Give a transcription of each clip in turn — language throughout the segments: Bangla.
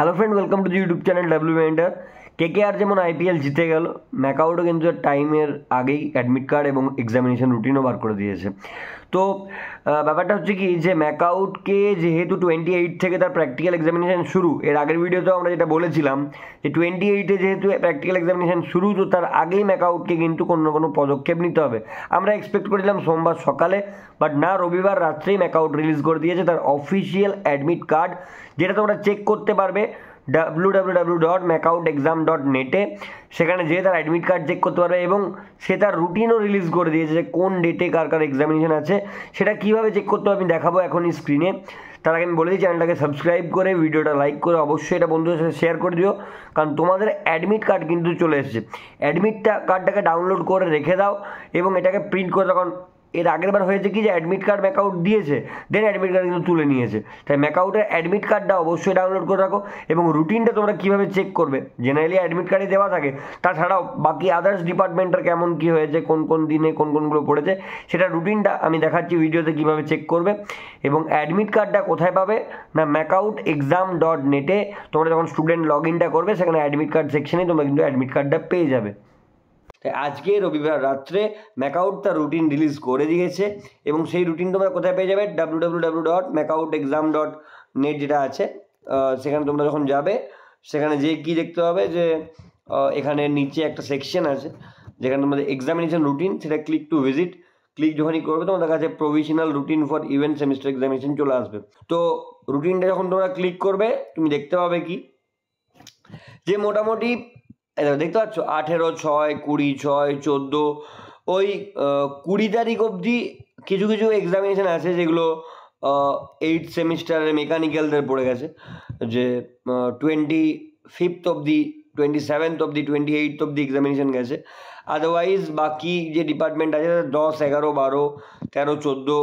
hello friend welcome to the YouTube channel W minder কে কে আর যেমন আইপিএল জিতে গেল ম্যাকআউটও কিন্তু টাইমের আগেই অ্যাডমিট কার্ড এবং এক্সামিনেশন রুটিনও বার করে দিয়েছে তো ব্যাপারটা হচ্ছে কি যে ম্যাকআউটকে যেহেতু টোয়েন্টি এইট থেকে তার প্র্যাকটিক্যাল এক্সামিনেশান শুরু এর আগের ভিডিওতেও আমরা যেটা বলেছিলাম যে টোয়েন্টি এইটে যেহেতু প্র্যাকটিক্যাল এক্সামিনেশান শুরু তো তার আগেই ম্যাকআউটকে কিন্তু কোনো না কোনো পদক্ষেপ নিতে হবে আমরা এক্সপেক্ট করেছিলাম সোমবার সকালে বাট না রবিবার রাত্রেই ম্যাকআউট রিলিজ করে দিয়েছে তার অফিসিয়াল অ্যাডমিট কার্ড যেটা তোমরা চেক করতে পারবে W W W dot MAKAUT exam dot নেটে সেখানে যেয়ে তার অ্যাডমিট কার্ড চেক করতে পারবে এবং সে তার রুটিনও রিলিজ করে দিয়েছে যে কোন ডেটে কার কার এক্সামিনেশন আছে সেটা কীভাবে চেক করতে হবে আমি দেখাবো এখনই স্ক্রিনে তার আগে আমি বলে দিই চ্যানেলটাকে সাবস্ক্রাইব করে ভিডিওটা লাইক করে অবশ্যই এটা বন্ধুদের সাথে শেয়ার করে দিও কারণ তোমাদের অ্যাডমিট কার্ড কিন্তু চলে এসেছে অ্যাডমিটটা কার্ডটাকে ডাউনলোড করে রেখে দাও এবং এটাকে প্রিন্ট করে তখন এর আগের বার হয়েছে কি যে অ্যাডমিট কার্ড ম্যাকআউট দিয়েছে দেন অ্যাডমিট কার্ড কিন্তু তুলে নিয়েছে তাই ম্যাকআউটের অ্যাডমিট কার্ডটা অবশ্যই ডাউনলোড করে রাখো এবং রুটিনটা তোমরা কীভাবে চেক করবে জেনারেলি অ্যাডমিট কার্ডে দেওয়া থাকে তাছাড়াও বাকি আদার্স ডিপার্টমেন্টের কেমন কী হয়েছে কোন কোন দিনে কোন কোনগুলো পড়েছে সেটা রুটিনটা আমি দেখাচ্ছি ভিডিওতে কীভাবে চেক করবে এবং অ্যাডমিট কার্ডটা কোথায় পাবে না ম্যাকআউট এক্সাম ডট নেটে তোমরা যখন স্টুডেন্ট লগ ইনটা করবে সেখানে অ্যাডমিট কার্ড সেকশনে তোমরা কিন্তু অ্যাডমিট কার্ডটা পেয়ে যাবে তাই আজকে রবিবার রাত্রে ম্যাকআউট তার রুটিন রিলিজ করে দিয়েছে এবং সেই রুটিন তোমরা কোথায় পেয়ে যাবে W W dot exam dot net যেটা আছে সেখানে তোমরা যখন যাবে সেখানে যে কি দেখতে হবে যে এখানে নিচে একটা সেকশন আছে যেখানে তোমাদের এক্সামিনেশন রুটিন সেটা ক্লিক টু ভিজিট ক্লিক যখনই করবে তোমাদের কাছে provisional routine for even semester examination চলে আসবে তো রুটিনটা যখন তোমরা ক্লিক করবে তুমি দেখতে পাবে কি যে মোটামুটি এটা দেখতে পাচ্ছ আঠেরো ছয় কুড়ি ছয় চোদ্দো ওই কুড়ি তারিখ অবধি কিছু কিছু এক্সামিনেশান আছে যেগুলো এইট সেমিস্টারের মেকানিক্যালদের পড়ে গেছে যে টোয়েন্টি ফিফথ অবধি টোয়েন্টি সেভেন্থ অবধি টোয়েন্টি এইট অবধি এক্সামিনেশান গেছে আদারওয়াইজ বাকি যে ডিপার্টমেন্ট আছে দশ এগারো বারো তেরো চোদ্দো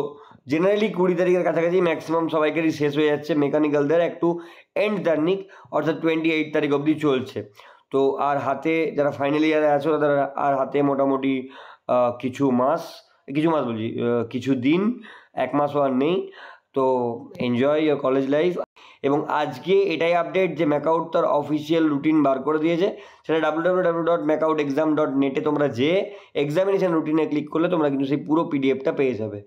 জেনারেলি কুড়ি তারিখের কাছাকাছি ম্যাক্সিমাম সবাইকারই শেষ হয়ে যাচ্ছে মেকানিক্যালদের একটু এন্ড টার্নিক অর্থাৎ টোয়েন্টি এইট তারিখ অবধি চলছে তো আর হাতে যারা ফাইনাল ইয়ারে আছো তারা আর হাতে মোটামুটি কিছু মাস কিছু মাস বলছি কিছু দিন এক মাসও আর নেই তো এনজয় ইয়ার কলেজ লাইফ এবং আজকে এটাই আপডেট যে ম্যাকআউট তার অফিসিয়াল রুটিন বার করে দিয়েছে সেটা W W W dot MAKAUT exam dot নেটে তোমরা যে এক্সামিনেশান রুটিনে ক্লিক করলে তোমরা কিন্তু সেই পুরো পিডিএফটা পেয়ে যাবে